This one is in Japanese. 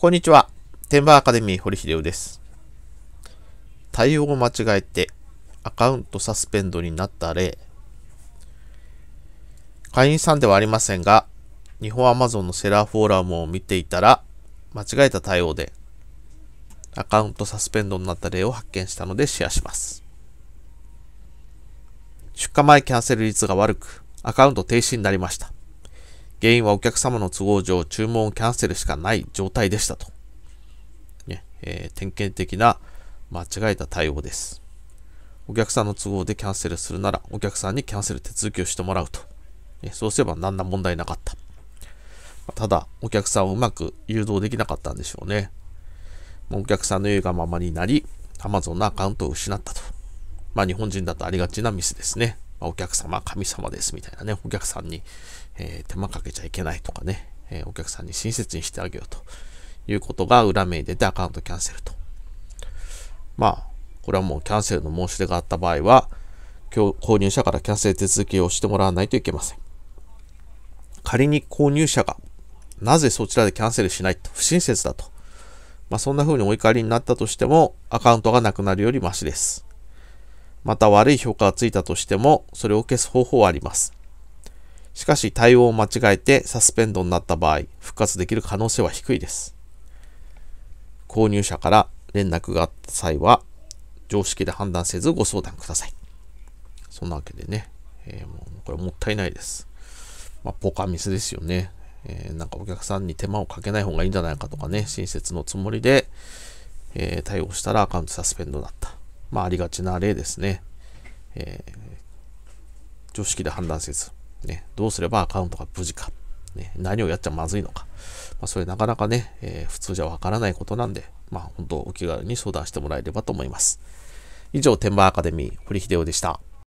こんにちは。天馬アカデミー堀秀夫です。対応を間違えてアカウントサスペンドになった例。会員さんではありませんが、日本アマゾンのセラーフォーラムを見ていたら、間違えた対応でアカウントサスペンドになった例を発見したのでシェアします。出荷前キャンセル率が悪く、アカウント停止になりました。原因はお客様の都合上、注文をキャンセルしかない状態でしたと。ねえー、典型的な間違えた対応です。お客さんの都合でキャンセルするなら、お客さんにキャンセル手続きをしてもらうと。ね、そうすれば何ら問題なかった。ただ、お客さんをうまく誘導できなかったんでしょうね。お客さんの言うがままになり、Amazon のアカウントを失ったと。まあ日本人だとありがちなミスですね。まあ、お客様、神様ですみたいなね、お客さんに、えー、手間かけちゃいけないとかね、えー、お客さんに親切にしてあげようということが裏目に出てアカウントキャンセルと。まあ、これはもうキャンセルの申し出があった場合は、購入者からキャンセル手続きをしてもらわないといけません。仮に購入者が、なぜそちらでキャンセルしないと、不親切だと、まあ、そんな風にお怒りになったとしても、アカウントがなくなるよりマシです。また悪い評価がついたとしても、それを消す方法はあります。しかし対応を間違えてサスペンドになった場合、復活できる可能性は低いです。購入者から連絡があった際は、常識で判断せずご相談ください。そんなわけでね、えー、もうこれもったいないです。まあ、ポカミスですよね。えー、なんかお客さんに手間をかけない方がいいんじゃないかとかね、親切のつもりで、えー、対応したらアカウントサスペンドだった。まあ、ありがちな例ですね。えー、常識で判断せず、ね、どうすればアカウントが無事か、ね、何をやっちゃまずいのか、まあ、それなかなかね、えー、普通じゃわからないことなんで、まあ、本当お気軽に相談してもらえればと思います。以上、天馬アカデミー、堀秀夫でした。